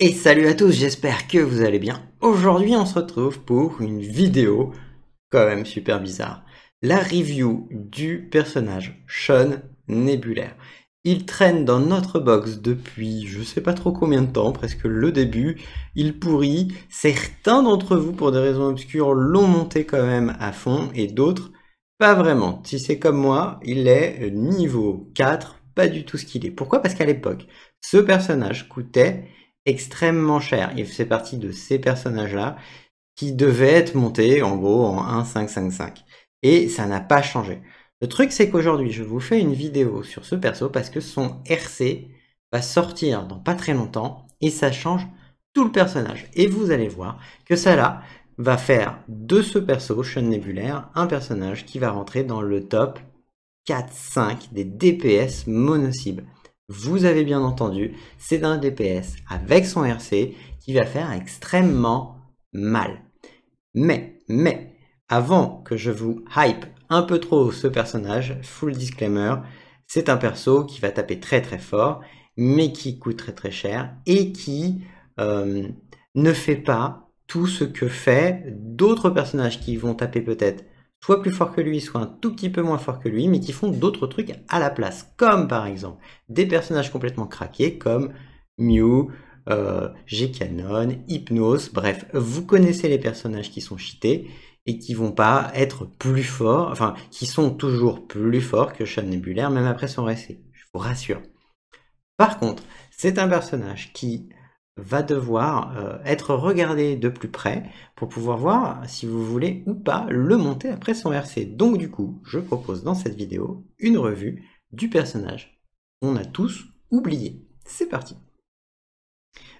Et salut à tous, j'espère que vous allez bien. Aujourd'hui, on se retrouve pour une vidéo quand même super bizarre. La review du personnage Sean Nebulaire. Il traîne dans notre box depuis je sais pas trop combien de temps, presque le début. Il pourrit. Certains d'entre vous, pour des raisons obscures, l'ont monté quand même à fond et d'autres, pas vraiment. Si c'est comme moi, il est niveau 4, pas du tout ce qu'il est. Pourquoi Parce qu'à l'époque, ce personnage coûtait extrêmement cher. Il faisait partie de ces personnages-là qui devaient être montés en gros en 1, 5, 5, 5. Et ça n'a pas changé. Le truc, c'est qu'aujourd'hui, je vous fais une vidéo sur ce perso parce que son RC va sortir dans pas très longtemps et ça change tout le personnage. Et vous allez voir que ça là va faire de ce perso, Sean Nebulaire, un personnage qui va rentrer dans le top 4-5 des DPS mono vous avez bien entendu, c'est un DPS avec son RC qui va faire extrêmement mal. Mais, mais, avant que je vous hype un peu trop ce personnage, full disclaimer, c'est un perso qui va taper très très fort, mais qui coûte très très cher et qui euh, ne fait pas tout ce que fait d'autres personnages qui vont taper peut-être soit plus fort que lui, soit un tout petit peu moins fort que lui, mais qui font d'autres trucs à la place. Comme par exemple des personnages complètement craqués comme Mew, euh, g bref, vous connaissez les personnages qui sont cheatés et qui vont pas être plus forts, enfin, qui sont toujours plus forts que Sean Nebulaire, même après son récit, je vous rassure. Par contre, c'est un personnage qui va devoir euh, être regardé de plus près pour pouvoir voir si vous voulez ou pas le monter après son RC. Donc du coup, je propose dans cette vidéo une revue du personnage. On a tous oublié. C'est parti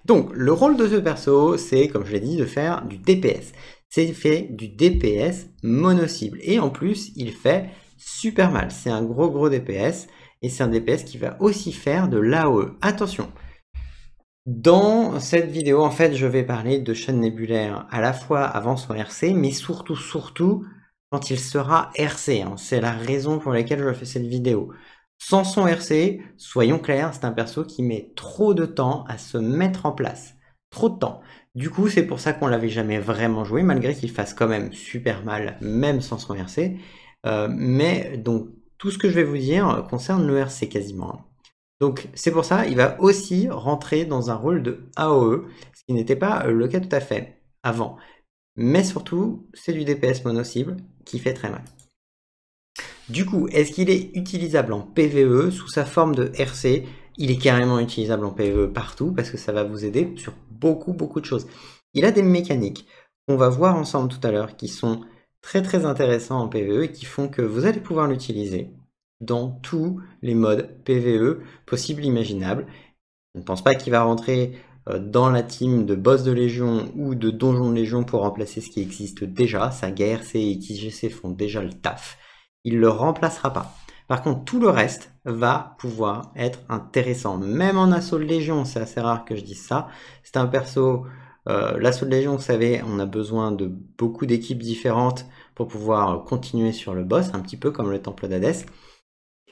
Donc, le rôle de ce perso, c'est, comme je l'ai dit, de faire du DPS. C'est fait du DPS mono-cible. Et en plus, il fait super mal. C'est un gros gros DPS, et c'est un DPS qui va aussi faire de l'AOE. Attention dans cette vidéo, en fait, je vais parler de chaîne Nebulaire à la fois avant son RC, mais surtout, surtout, quand il sera RC. Hein. C'est la raison pour laquelle je fais cette vidéo. Sans son RC, soyons clairs, c'est un perso qui met trop de temps à se mettre en place. Trop de temps. Du coup, c'est pour ça qu'on l'avait jamais vraiment joué, malgré qu'il fasse quand même super mal, même sans son RC. Euh, mais donc, tout ce que je vais vous dire concerne le RC quasiment. Hein. Donc c'est pour ça, il va aussi rentrer dans un rôle de AOE, ce qui n'était pas euh, le cas tout à fait avant. Mais surtout, c'est du DPS mono-cible qui fait très mal. Du coup, est-ce qu'il est utilisable en PvE sous sa forme de RC Il est carrément utilisable en PvE partout parce que ça va vous aider sur beaucoup beaucoup de choses. Il a des mécaniques qu'on va voir ensemble tout à l'heure qui sont très très intéressantes en PvE et qui font que vous allez pouvoir l'utiliser dans tous les modes PVE possibles imaginables. Je ne pense pas qu'il va rentrer euh, dans la team de boss de légion ou de donjon de légion pour remplacer ce qui existe déjà. Sa GRC et XGC font déjà le taf. Il ne le remplacera pas. Par contre, tout le reste va pouvoir être intéressant. Même en assaut de légion, c'est assez rare que je dise ça. C'est un perso... Euh, l'assaut de légion, vous savez, on a besoin de beaucoup d'équipes différentes pour pouvoir continuer sur le boss, un petit peu comme le temple d'Hadès.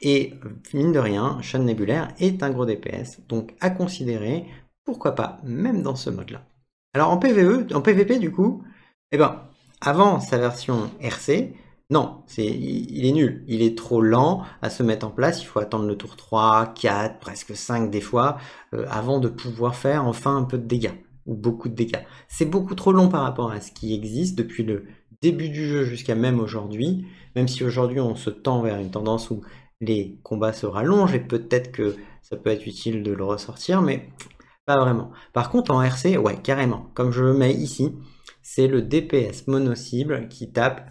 Et mine de rien, Sean Nebulaire est un gros DPS, donc à considérer, pourquoi pas, même dans ce mode-là. Alors en PvE, en PvP du coup, eh ben, avant sa version RC, non, il, est nul, il est trop lent à se mettre en place, il faut attendre le tour 3, 4, presque 5 des fois, euh, avant de pouvoir faire enfin un peu de dégâts, ou beaucoup de dégâts. C'est beaucoup trop long par rapport à ce qui existe depuis le début du jeu jusqu'à même aujourd'hui, même si aujourd'hui on se tend vers une tendance où les combats se rallongent et peut-être que ça peut être utile de le ressortir, mais pas vraiment. Par contre, en RC, ouais, carrément. Comme je le mets ici, c'est le DPS mono-cible qui tape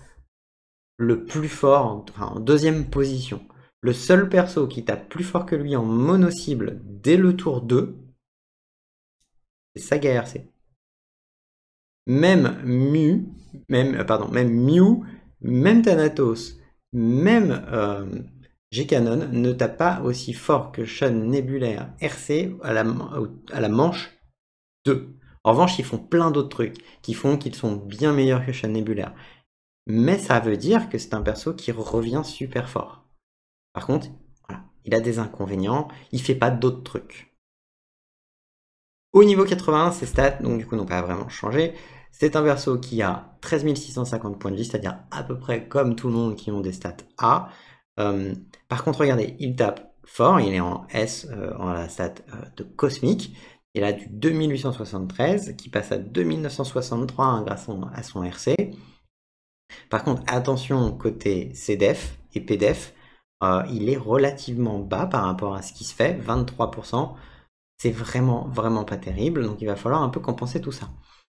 le plus fort, en, enfin, en deuxième position. Le seul perso qui tape plus fort que lui en mono-cible dès le tour 2, c'est Saga RC. Même Mu, même, euh, pardon, même même Thanatos, même... Euh, Canon ne tape pas aussi fort que Sean Nebulaire RC à la, manche 2. En revanche, ils font plein d'autres trucs qui font qu'ils sont bien meilleurs que Sean Nebulaire. Mais ça veut dire que c'est un perso qui revient super fort. Par contre, il a des inconvénients, il fait pas d'autres trucs. Au niveau 81, ses stats, donc du coup, n'ont pas vraiment changé. C'est un perso qui a 13 650 points de vie, c'est-à-dire à peu près comme tout le monde qui ont des stats A. Euh, par contre, regardez, il tape fort, il est en S, euh, en la stat euh, de cosmique. Et là, du 2873 qui passe à 2963 hein, grâce à son RC. Par contre, attention côté CDF e et PDF, e il est relativement bas par rapport à ce qui se fait, 23%. C'est vraiment, vraiment pas terrible, donc il va falloir un peu compenser tout ça.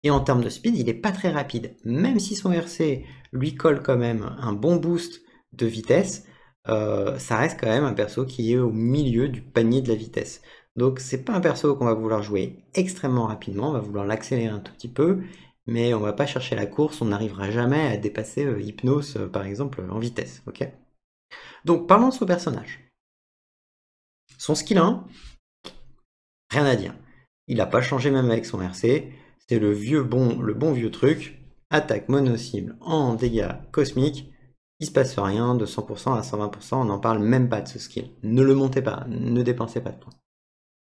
Et en termes de speed, il n'est pas très rapide. Même si son RC lui colle quand même un bon boost de vitesse, euh, ça reste quand même un perso qui est au milieu du panier de la vitesse. Donc c'est pas un perso qu'on va vouloir jouer extrêmement rapidement, on va vouloir l'accélérer un tout petit peu, mais on va pas chercher la course, on n'arrivera jamais à dépasser euh, Hypnos, euh, par exemple en vitesse, Donc parlons de son personnage. Son skill 1, rien à dire. Il n'a pas changé même avec son RC, c'est le bon, le bon vieux truc, attaque mono-cible en dégâts cosmiques, il se passe rien, de 100% à 120%, on n'en parle même pas de ce skill. Ne le montez pas, ne dépensez pas de points.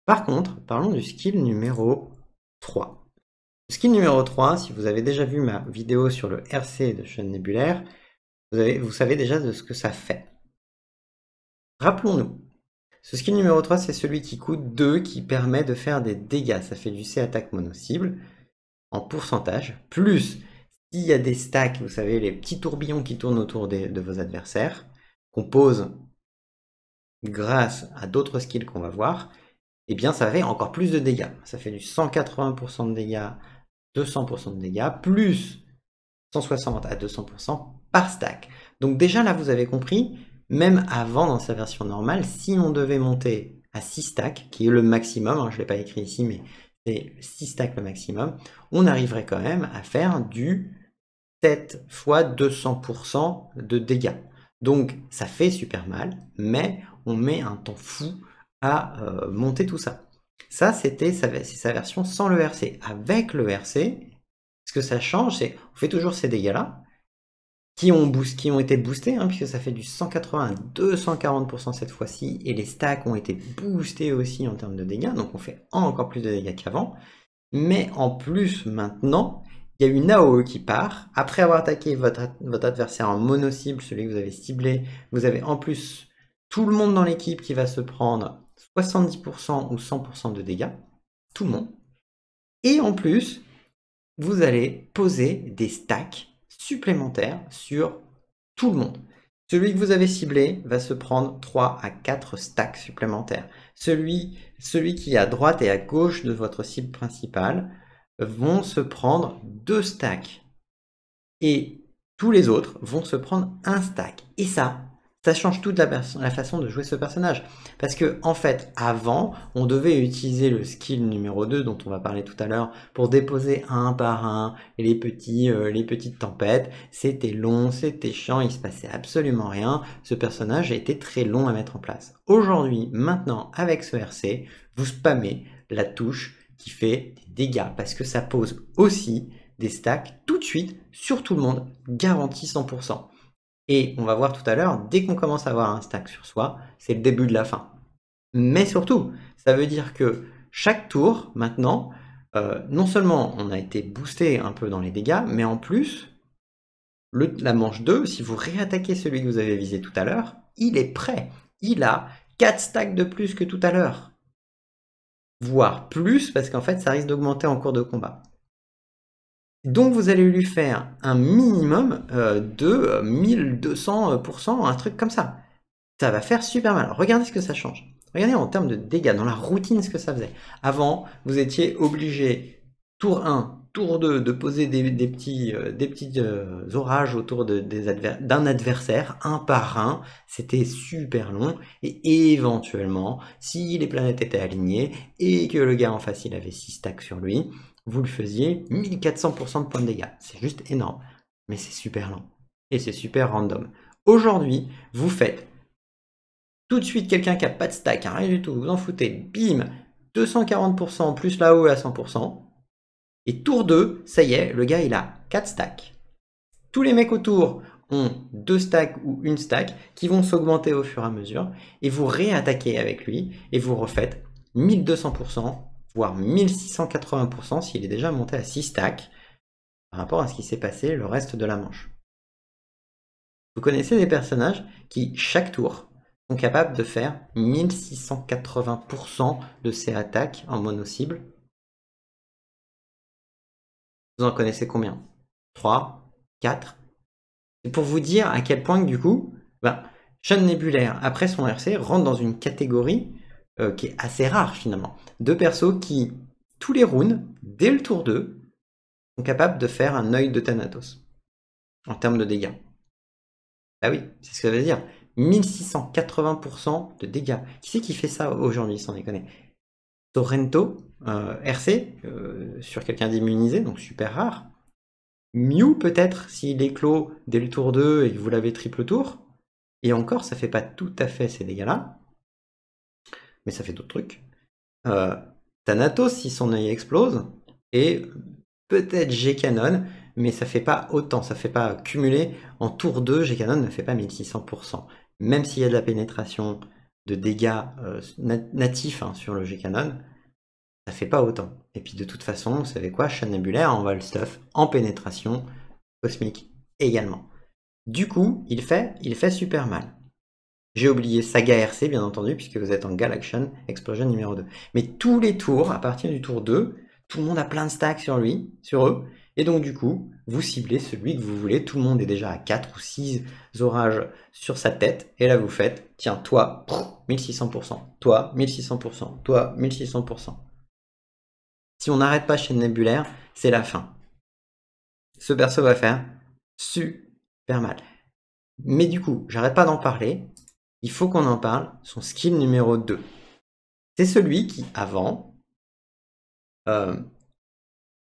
Par contre, parlons du skill numéro 3. Le skill numéro 3, si vous avez déjà vu ma vidéo sur le RC de chaîne Nebulaire, vous, vous savez déjà de ce que ça fait. Rappelons-nous, ce skill numéro 3, c'est celui qui coûte 2, qui permet de faire des dégâts. Ça fait du C attaque mono-cible en pourcentage, plus s'il y a des stacks, vous savez, les petits tourbillons qui tournent autour de vos adversaires, qu'on pose grâce à d'autres skills qu'on va voir, eh bien ça fait encore plus de dégâts. Ça fait du 180% de dégâts, 200% de dégâts, plus 160 à 200% par stack. Donc déjà là vous avez compris, même avant dans sa version normale, si on devait monter à 6 stacks, qui est le maximum, hein, je ne l'ai pas écrit ici, mais 6 stacks le maximum, on arriverait quand même à faire du 7 fois 200% de dégâts. Donc ça fait super mal, mais on met un temps fou à euh, monter tout ça. Ça, c'était sa, sa, version sans le RC. Avec le RC, ce que ça change, c'est on fait toujours ces dégâts-là, qui ont, ont été boostés, hein, puisque ça fait du 180 à 240% cette fois-ci, et les stacks ont été boostés aussi en termes de dégâts, donc on fait encore plus de dégâts qu'avant. Mais en plus, maintenant, il y a une AOE qui part. Après avoir attaqué votre adversaire en mono-cible, celui que vous avez ciblé, vous avez en plus tout le monde dans l'équipe qui va se prendre 70% ou 100% de dégâts. Tout le monde. Et en plus, vous allez poser des stacks supplémentaire sur tout le monde. Celui que vous avez ciblé va se prendre 3 à 4 stacks supplémentaires. Celui, celui qui est à droite et à gauche de votre cible principale vont se prendre 2 stacks. Et tous les autres vont se prendre un stack. Et ça, ça change toute la, façon de jouer ce personnage. Parce que, en fait, avant, on devait utiliser le skill numéro 2 dont on va parler tout à l'heure pour déposer un par un les, petits, euh, les petites tempêtes. C'était long, c'était chiant, il se passait absolument rien. Ce personnage était très long à mettre en place. Aujourd'hui, maintenant, avec ce RC, vous spammez la touche qui fait des dégâts parce que ça pose aussi des stacks tout de suite sur tout le monde, garanti 100%. Et on va voir tout à l'heure, dès qu'on commence à avoir un stack sur soi, c'est le début de la fin. Mais surtout, ça veut dire que chaque tour, maintenant, euh, non seulement on a été boosté un peu dans les dégâts, mais en plus, la manche 2, si vous réattaquez celui que vous avez visé tout à l'heure, il est prêt. Il a 4 stacks de plus que tout à l'heure. Voire plus, parce qu'en fait, ça risque d'augmenter en cours de combat. Donc vous allez lui faire un minimum euh, de 1200%, euh, euh, un truc comme ça. Ça va faire super mal. Regardez ce que ça change. Regardez en termes de dégâts, dans la routine, ce que ça faisait. Avant, vous étiez obligé, tour 1, tour 2, de poser des, petits, orages autour d'un adversaire, un par un. C'était super long. Et éventuellement, si les planètes étaient alignées et que le gars en face, il avait 6 stacks sur lui, vous le faisiez, 1400% de points de dégâts. C'est juste énorme. Mais c'est super lent. Et c'est super random. Aujourd'hui, vous faites tout de suite quelqu'un qui n'a pas de stack, hein, rien du tout, vous en foutez, bim, 240% plus là-haut à 100%. Et tour 2, ça y est, le gars il a 4 stacks. Tous les mecs autour ont 2 stacks ou une stack qui vont s'augmenter au fur et à mesure. Et vous réattaquez avec lui et vous refaites 1200% voire 1680% s'il est déjà monté à 6 stacks par rapport à ce qui s'est passé le reste de la manche. Vous connaissez des personnages qui, chaque tour, sont capables de faire 1680% de ces attaques en mono-cible Vous en connaissez combien 3 4 C'est pour vous dire à quel point, du coup, ben, Sean Nebulaire, après son RC, rentre dans une catégorie euh, qui est assez rare finalement. Deux persos qui, tous les runes dès le tour 2, sont capables de faire un œil de Thanatos en termes de dégâts. Ah oui, c'est ce que ça veut dire. 1680% de dégâts. Qui c'est qui fait ça aujourd'hui, sans déconner Torrento, euh, RC, euh, sur quelqu'un d'immunisé, donc super rare. Mew peut-être, s'il est clos dès le tour 2 et que vous l'avez triple tour. Et encore, ça fait pas tout à fait ces dégâts-là mais ça fait d'autres trucs. Euh, Thanatos, si son œil explose, et peut-être G-Canon, mais ça fait pas autant, ça fait pas cumuler. En tour 2, G-Canon ne fait pas 1600%. Même s'il y a de la pénétration de dégâts euh, natifs hein, sur le G-Canon, ça fait pas autant. Et puis de toute façon, vous savez quoi, Chanabulaire envoie le stuff en pénétration cosmique également. Du coup, il fait, il fait super mal. J'ai oublié Saga RC, bien entendu, puisque vous êtes en Galaction Explosion numéro 2. Mais tous les tours, à partir du tour 2, tout le monde a plein de stacks sur lui, sur eux. Et donc, du coup, vous ciblez celui que vous voulez. Tout le monde est déjà à 4 ou 6 orages sur sa tête. Et là, vous faites, tiens, toi, 1600%, toi, 1600%, toi, 1600%. Si on n'arrête pas chez Nebulaire, c'est la fin. Ce perso va faire super mal. Mais du coup, j'arrête pas d'en parler il faut qu'on en parle, son skill numéro 2. C'est celui qui, avant, euh,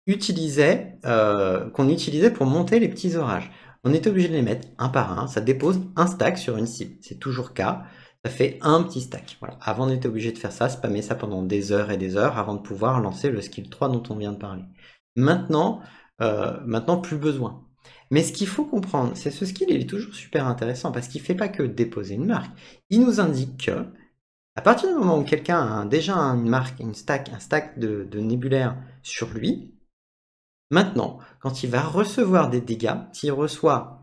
utilisait, euh, qu'on utilisait pour monter les petits orages. On était obligé de les mettre un par un, ça dépose un stack sur une cible. C'est toujours cas, ça fait un petit stack. Avant, on était obligé de faire ça, spammer ça pendant des heures et des heures avant de pouvoir lancer le skill 3 dont on vient de parler. Maintenant, euh, maintenant plus besoin. Mais ce qu'il faut comprendre, c'est ce skill, il est toujours super intéressant parce qu'il ne fait pas que déposer une marque. Il nous indique que, à partir du moment où quelqu'un a déjà une marque, une stack, un stack de, de nébulaire sur lui, maintenant, quand il va recevoir des dégâts, s'il reçoit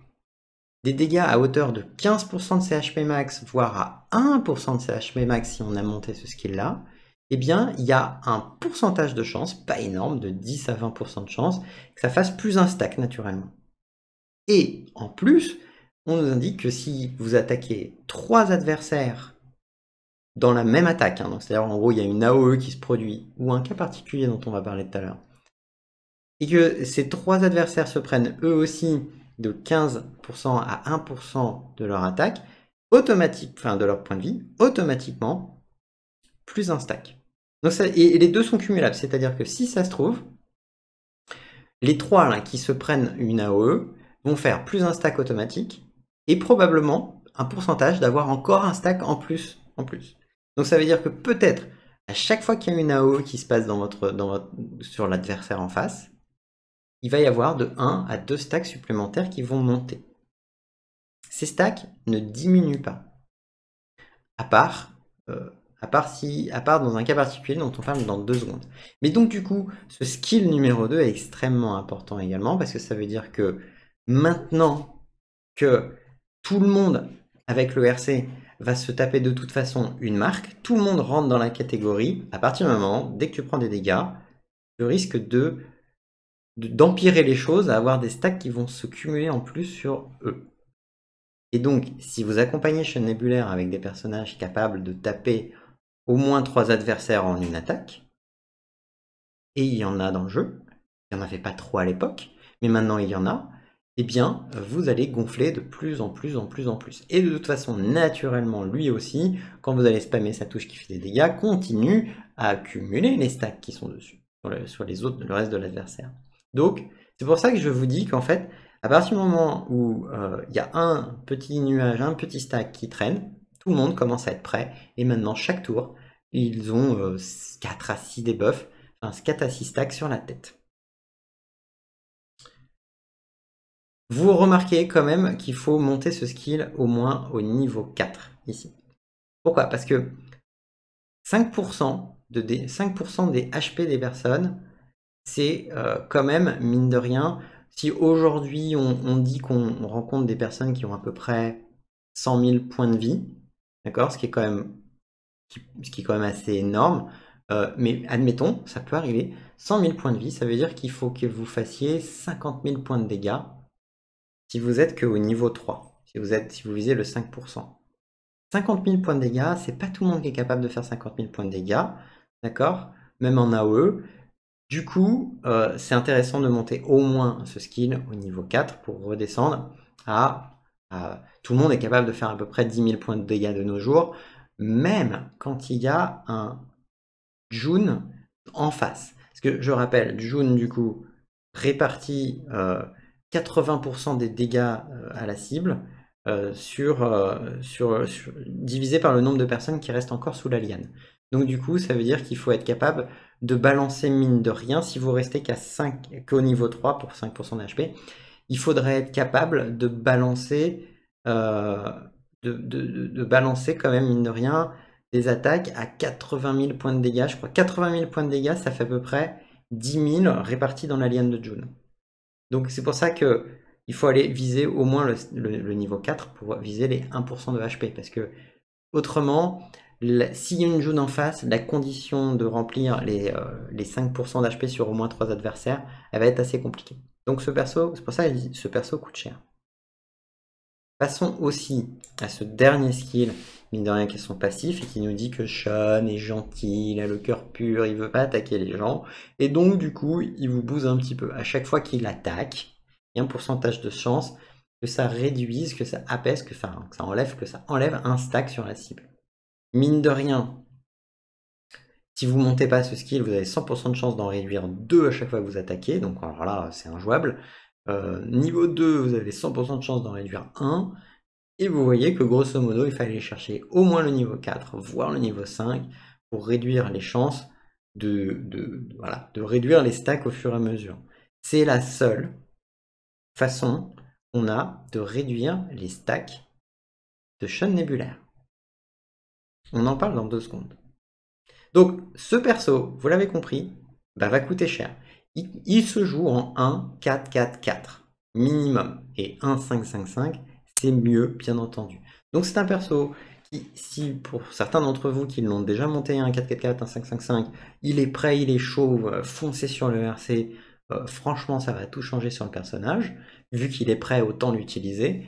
des dégâts à hauteur de 15% de CHP max, voire à 1% de CHP max si on a monté ce skill-là, eh bien, il y a un pourcentage de chance, pas énorme, de 10 à 20% de chance, que ça fasse plus un stack naturellement. Et en plus, on nous indique que si vous attaquez trois adversaires dans la même attaque, hein, c'est-à-dire en gros il y a une AOE qui se produit, ou un cas particulier dont on va parler tout à l'heure, et que ces trois adversaires se prennent eux aussi de 15% à 1% de leur attaque, automatique, enfin de leur point de vie, automatiquement, plus un stack. Donc et, les deux sont cumulables, c'est-à-dire que si ça se trouve, les trois qui se prennent une AOE, vont faire plus un stack automatique et probablement un pourcentage d'avoir encore un stack en plus. En plus. Donc ça veut dire que peut-être à chaque fois qu'il y a une AO qui se passe dans votre, dans votre, sur l'adversaire en face, il va y avoir de 1 à 2 stacks supplémentaires qui vont monter. Ces stacks ne diminuent pas. À part, euh, à part, à part dans un cas particulier dont on parle dans 2 secondes. Mais donc du coup, ce skill numéro 2 est extrêmement important également parce que ça veut dire que maintenant que tout le monde avec le RC va se taper de toute façon une marque, tout le monde rentre dans la catégorie, à partir du moment, dès que tu prends des dégâts, tu risques de d'empirer les choses, à avoir des stacks qui vont se cumuler en plus sur eux. Et donc, si vous accompagnez chez Nebulaire avec des personnages capables de taper au moins trois adversaires en une attaque, et il y en a dans le jeu, il n'y en avait pas trop à l'époque, mais maintenant il y en a, eh bien, vous allez gonfler de plus en plus en plus en plus. Et de toute façon, naturellement, lui aussi, quand vous allez spammer sa touche qui fait des dégâts, continue à accumuler les stacks qui sont dessus, sur, les autres, le reste de l'adversaire. Donc, c'est pour ça que je vous dis qu'en fait, à partir du moment où euh, il y a un petit nuage, un petit stack qui traîne, tout le monde commence à être prêt. Et maintenant, chaque tour, ils ont euh, quatre 4 à 6 debuffs, enfin 4 à 6 stacks sur la tête. Vous remarquez quand même qu'il faut monter ce skill au moins au niveau 4 ici. Pourquoi Parce que 5%, de des, des HP des personnes, c'est euh, quand même, mine de rien, si aujourd'hui on, dit qu'on rencontre des personnes qui ont à peu près 100 000 points de vie, d'accord, ce qui est quand même, ce qui est quand même assez énorme, euh, mais admettons, ça peut arriver, 100 000 points de vie, ça veut dire qu'il faut que vous fassiez 50 000 points de dégâts si vous êtes que au niveau 3, si vous, êtes, si vous visez le 5%. 50 000 points de dégâts, c'est pas tout le monde qui est capable de faire 50 000 points de dégâts, d'accord Même en AOE. Du coup, euh, c'est intéressant de monter au moins ce skill au niveau 4 pour redescendre à, Tout le monde est capable de faire à peu près 10 000 points de dégâts de nos jours, même quand il y a un June en face. Parce que je rappelle, June, du coup, réparti euh, 80% des dégâts euh, à la cible euh, euh, sur, divisé par le nombre de personnes qui restent encore sous la Donc du coup, ça veut dire qu'il faut être capable de balancer mine de rien. Si vous restez qu'à 5, qu'au niveau 3 pour 5% d'HP, il faudrait être capable de balancer, de, balancer quand même mine de rien des attaques à 80 000 points de dégâts. Je crois 80 000 points de dégâts, ça fait à peu près 10 000 répartis dans la de June. Donc c'est pour ça que il faut aller viser au moins le, niveau 4 pour viser les 1% de HP. Parce que autrement, s'il y a une jaune en face, la condition de remplir les, euh, les 5% d'HP sur au moins 3 adversaires, elle va être assez compliquée. Donc ce perso, c'est pour ça que ce perso coûte cher. Passons aussi à ce dernier skill, mine de rien, qui est son passif et qui nous dit que Sean est gentil, il a le cœur pur, il veut pas attaquer les gens. Et donc, du coup, il vous bouse un petit peu. À chaque fois qu'il attaque, il y a un pourcentage de chance que ça réduise, que ça apaisse, que, ça enlève, que ça enlève un stack sur la cible. Mine de rien, si vous montez pas ce skill, vous avez 100% de chance d'en réduire deux à chaque fois que vous attaquez. Donc, alors là, c'est injouable. Euh, niveau 2, vous avez 100% de chance d'en réduire 1. Et vous voyez que grosso modo, il fallait chercher au moins le niveau 4, voire le niveau 5, pour réduire les chances de, réduire les stacks au fur et à mesure. C'est la seule façon qu'on a de réduire les stacks de Sean Nebulaire. On en parle dans deux secondes. Donc, ce perso, vous l'avez compris, bah, va coûter cher il, se joue en 1, 4, 4, 4 minimum. Et 1, 5, 5, 5, c'est mieux, bien entendu. Donc c'est un perso qui, si pour certains d'entre vous qui l'ont déjà monté, 1 4-4-4, 1 5-5-5, il est prêt, il est chaud, euh, foncez sur le RC, euh, franchement ça va tout changer sur le personnage, vu qu'il est prêt, autant l'utiliser.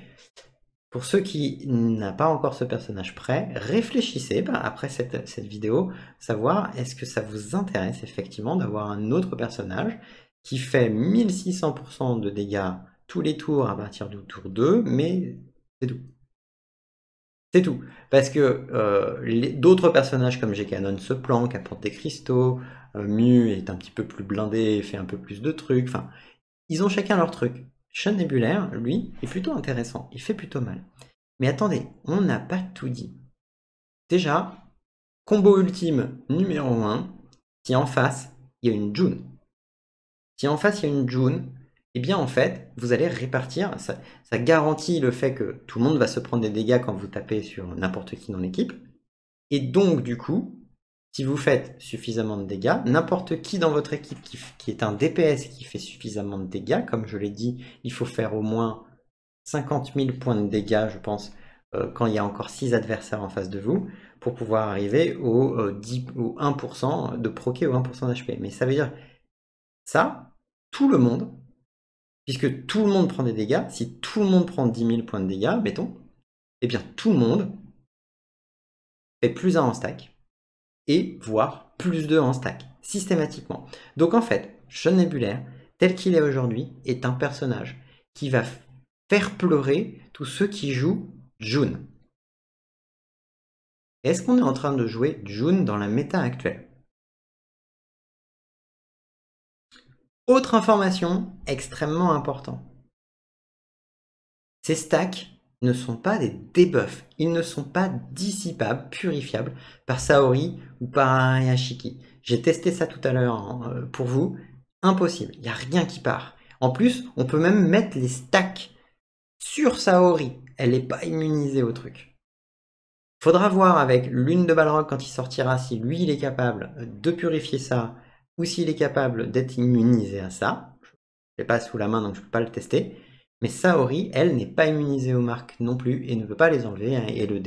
Pour ceux qui n'ont pas encore ce personnage prêt, réfléchissez bah, après cette, vidéo, savoir est-ce que ça vous intéresse effectivement d'avoir un autre personnage qui fait 1600% de dégâts tous les tours à partir du tour 2, mais c'est tout. C'est tout. Parce que euh, d'autres personnages comme Gekanon se planquent, apportent des cristaux, euh, Mu est un petit peu plus blindé, fait un peu plus de trucs, enfin, ils ont chacun leur truc. Sean Nebulaire, lui, est plutôt intéressant, il fait plutôt mal. Mais attendez, on n'a pas tout dit. Déjà, combo ultime numéro 1, si en face, il y a une June. Si en face, il y a une June, eh bien en fait, vous allez répartir, ça, ça, garantit le fait que tout le monde va se prendre des dégâts quand vous tapez sur n'importe qui dans l'équipe. Et donc du coup, si vous faites suffisamment de dégâts, n'importe qui dans votre équipe qui, est un DPS qui fait suffisamment de dégâts, comme je l'ai dit, il faut faire au moins 50 000 points de dégâts, je pense, euh, quand il y a encore 6 adversaires en face de vous, pour pouvoir arriver au, 10, euh, 1% euh, de proqué ou 1% d'HP. Mais ça veut dire ça, tout le monde, puisque tout le monde prend des dégâts, si tout le monde prend 10 000 points de dégâts, mettons, eh bien tout le monde fait plus 1 en stack et voire plus de en stack, systématiquement. Donc en fait, Sean Nebulaire, tel qu'il est aujourd'hui, est un personnage qui va faire pleurer tous ceux qui jouent June. Est-ce qu'on est en train de jouer June dans la méta actuelle Autre information extrêmement importante. Ces stacks ne sont pas des debuffs, ils ne sont pas dissipables, purifiables par Saori ou par Ayashiki. J'ai testé ça tout à l'heure hein, euh, pour vous, impossible, il n'y a rien qui part. En plus, on peut même mettre les stacks sur Saori, elle n'est pas immunisée au truc. Faudra voir avec l'une de Balrog quand il sortira si lui il est capable de purifier ça ou s'il est capable d'être immunisé à ça. Je ne l'ai pas sous la main donc je ne peux pas le tester. Mais Saori, elle, n'est pas immunisée aux marques non plus et ne peut pas les enlever. Hein, et le,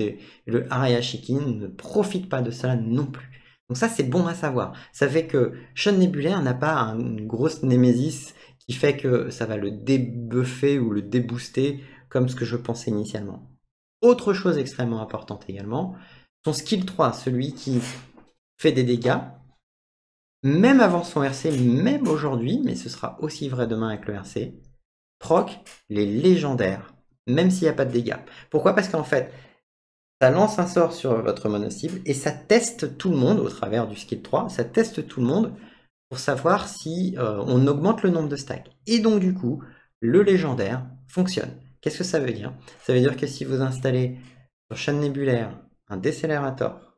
le ne profite pas de ça non plus. Donc ça, c'est bon à savoir. Ça fait que Sean Nebulaire n'a pas une grosse némésis qui fait que ça va le débuffer ou le débooster comme ce que je pensais initialement. Autre chose extrêmement importante également, son skill 3, celui qui fait des dégâts, même avant son RC, même aujourd'hui, mais ce sera aussi vrai demain avec le RC, proc, les légendaires même s'il n'y a pas de dégâts. Pourquoi Parce qu'en fait, ça lance un sort sur votre mono et ça teste tout le monde au travers du skill 3, ça teste tout le monde pour savoir si euh, on augmente le nombre de stacks. Et donc du coup, le légendaire fonctionne. Qu'est-ce que ça veut dire Ça veut dire que si vous installez sur chaîne nébulaire un décélérateur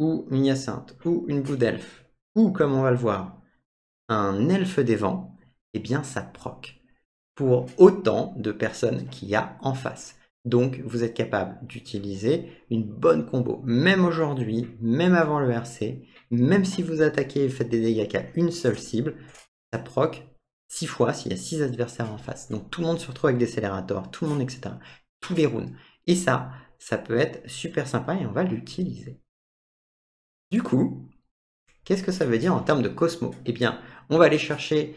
ou une hyacinthe, ou une boue d'elfe, ou comme on va le voir, un elfe des vents, eh bien ça proc pour autant de personnes qu'il y a en face. Donc, vous êtes capable d'utiliser une bonne combo. Même aujourd'hui, même avant le RC, même si vous attaquez et faites des dégâts qu'à une seule cible, ça proc six fois s'il y a six adversaires en face. Donc, tout le monde se retrouve avec des scélérators, tout le monde, etc. Tous les rounds. Et ça, ça peut être super sympa et on va l'utiliser. Du coup, qu'est-ce que ça veut dire en termes de Cosmo Eh bien, on va aller chercher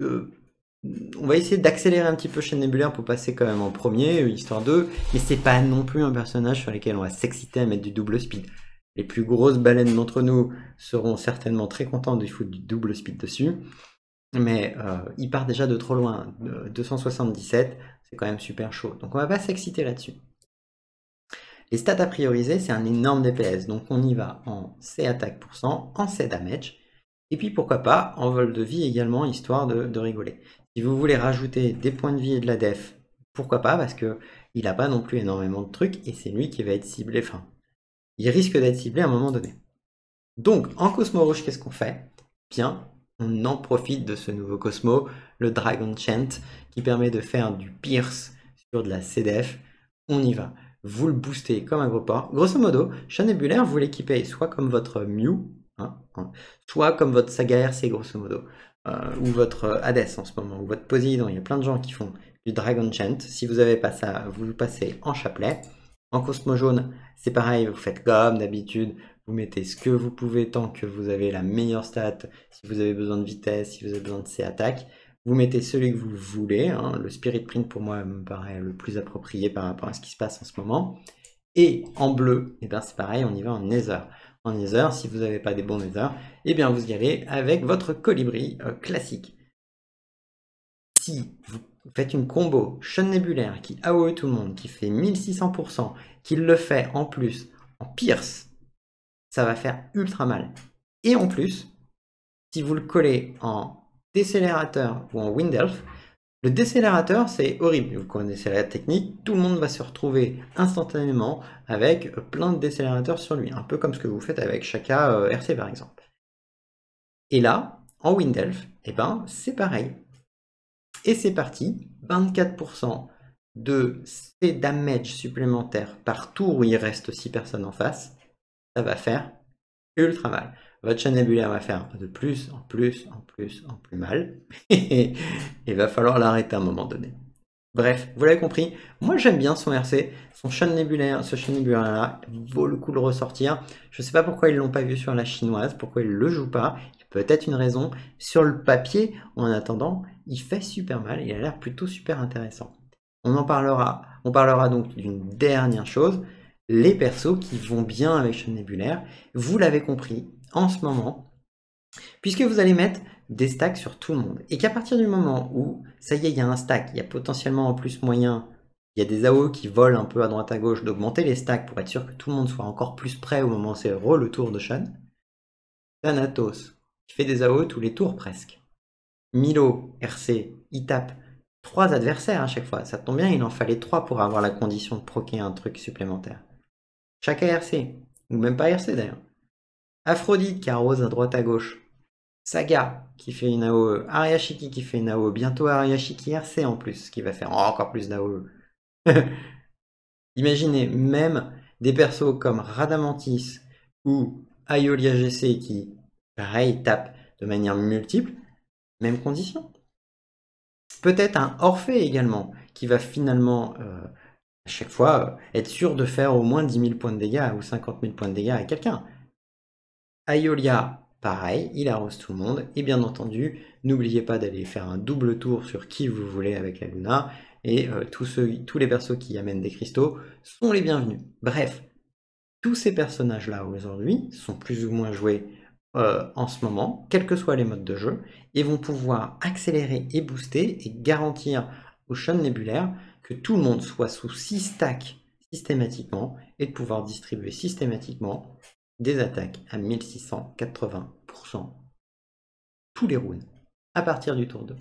euh, on va essayer d'accélérer un petit peu chez Nebulaire pour passer quand même en premier, euh, histoire 2, mais c'est pas non plus un personnage sur lequel on va s'exciter à mettre du double speed. Les plus grosses baleines d'entre nous seront certainement très contentes de foutre du double speed dessus, mais euh, il part déjà de trop loin, 277, c'est quand même super chaud, donc on va pas s'exciter là-dessus. Les stats à prioriser, c'est un énorme DPS, donc on y va en C attaque pour 100, en C damage, et puis pourquoi pas en vol de vie également, histoire de rigoler. Si vous voulez rajouter des points de vie et de la def, pourquoi pas Parce qu'il n'a pas non plus énormément de trucs et c'est lui qui va être ciblé. Enfin, il risque d'être ciblé à un moment donné. Donc, en Cosmo Rouge, qu'est-ce qu'on fait Bien, on en profite de ce nouveau Cosmo, le Dragon Chant, qui permet de faire du Pierce sur de la CDF. On y va. Vous le boostez comme un gros port. Grosso modo, Chanebulaire, vous l'équipez soit comme votre Mew, hein, hein, soit comme votre Saga RC, grosso modo. Euh, ou votre Hades en ce moment, ou votre Poseidon, Il y a plein de gens qui font du Dragon Chant. Si vous n'avez pas ça, vous passez en chapelet. En Cosmo Jaune, c'est pareil, vous faites comme d'habitude, vous mettez ce que vous pouvez tant que vous avez la meilleure stat, si vous avez besoin de vitesse, si vous avez besoin de ces attaques. Vous mettez celui que vous voulez. Hein. Le Spirit Print pour moi me paraît le plus approprié par rapport à ce qui se passe en ce moment. Et en bleu, et eh ben c'est pareil, on y va en Nether en nether, Si vous n'avez pas des bons nether, eh bien vous irez avec votre colibri euh, classique. Si vous faites une combo shun Nebulaire qui AOE tout le monde, qui fait 1600%, qui le fait en plus en Pierce, ça va faire ultra mal. Et en plus, si vous le collez en décélérateur ou en Windelf, le décélérateur, c'est horrible. Vous connaissez la technique, tout le monde va se retrouver instantanément avec plein de décélérateurs sur lui, un peu comme ce que vous faites avec Chaka euh, RC par exemple. Et là, en Windelf, eh ben, c'est pareil. Et c'est parti, 24% de ces damage supplémentaires par tour où il reste 6 personnes en face, ça va faire ultra mal votre chaîne nébulaire va faire de plus en plus en plus en plus mal. il va falloir l'arrêter à un moment donné. Bref, vous l'avez compris, moi j'aime bien son RC, son chaîne nébulaire, ce chaîne nébulaire là, vaut le coup de le ressortir. Je ne sais pas pourquoi ils l'ont pas vu sur la chinoise, pourquoi ils le jouent pas, il y a peut-être une raison. Sur le papier, en attendant, il fait super mal, il a l'air plutôt super intéressant. On en parlera, on parlera donc d'une dernière chose, les persos qui vont bien avec chaîne nébulaire. Vous l'avez compris, en ce moment, puisque vous allez mettre des stacks sur tout le monde. Et qu'à partir du moment où, ça y est, il y a un stack, il y a potentiellement en plus moyen, il y a des AO qui volent un peu à droite à gauche, d'augmenter les stacks pour être sûr que tout le monde soit encore plus prêt au moment où c'est re le tour de Shan. Thanatos, qui fait des AO tous les tours presque. Milo, RC, itap, trois adversaires à chaque fois. Ça tombe bien, il en fallait trois pour avoir la condition de proquer un truc supplémentaire. Chaque RC ou même pas RC d'ailleurs. Aphrodite qui arrose à droite à gauche. Saga qui fait une AOE. Ariashiki qui fait une AOE. Bientôt Ariashiki RC en plus qui va faire encore plus d'AOE. Imaginez même des persos comme Radamantis ou Aiolia GC qui, pareil, tape de manière multiple, même condition. Peut-être un Orphée également qui va finalement euh, à chaque fois euh, être sûr de faire au moins 10 000 points de dégâts ou 50 000 points de dégâts à quelqu'un. Aiolia, pareil, il arrose tout le monde. Et bien entendu, n'oubliez pas d'aller faire un double tour sur qui vous voulez avec la Luna. Et euh, tous, tous les persos qui amènent des cristaux sont les bienvenus. Bref, tous ces personnages-là aujourd'hui sont plus ou moins joués euh, en ce moment, quels que soient les modes de jeu, et vont pouvoir accélérer et booster et garantir au Sean Nébulaire que tout le monde soit sous 6 stacks systématiquement et de pouvoir distribuer systématiquement des attaques à 1680% tous les runes à partir du tour 2.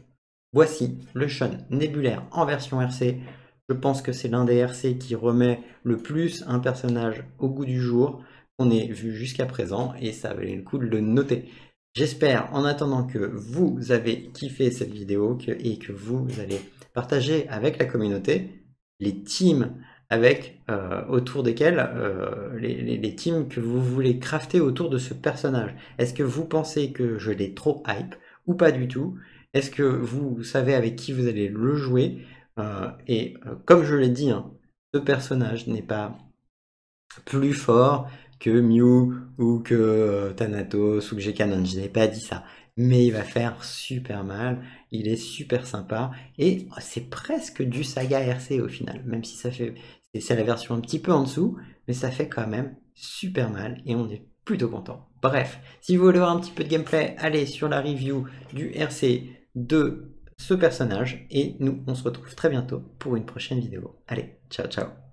Voici le Sean Nébulaire en version RC. Je pense que c'est l'un des RC qui remet le plus un personnage au goût du jour qu'on ait vu jusqu'à présent et ça valait le coup de le noter. J'espère en attendant que vous avez kiffé cette vidéo et que vous allez partager avec la communauté les teams avec euh, autour desquels euh, les, teams que vous voulez crafter autour de ce personnage. Est-ce que vous pensez que je l'ai trop hype ou pas du tout Est-ce que vous savez avec qui vous allez le jouer euh, Et comme je l'ai dit, hein, ce personnage n'est pas plus fort que Mew ou que Thanatos ou que g Je n'ai pas dit ça. Mais il va faire super mal, il est super sympa, et c'est presque du saga RC au final, même si ça fait c'est la version un petit peu en dessous, mais ça fait quand même super mal et on est plutôt content. Bref, si vous voulez voir un petit peu de gameplay, allez sur la review du RC de ce personnage et nous on se retrouve très bientôt pour une prochaine vidéo. Allez, ciao ciao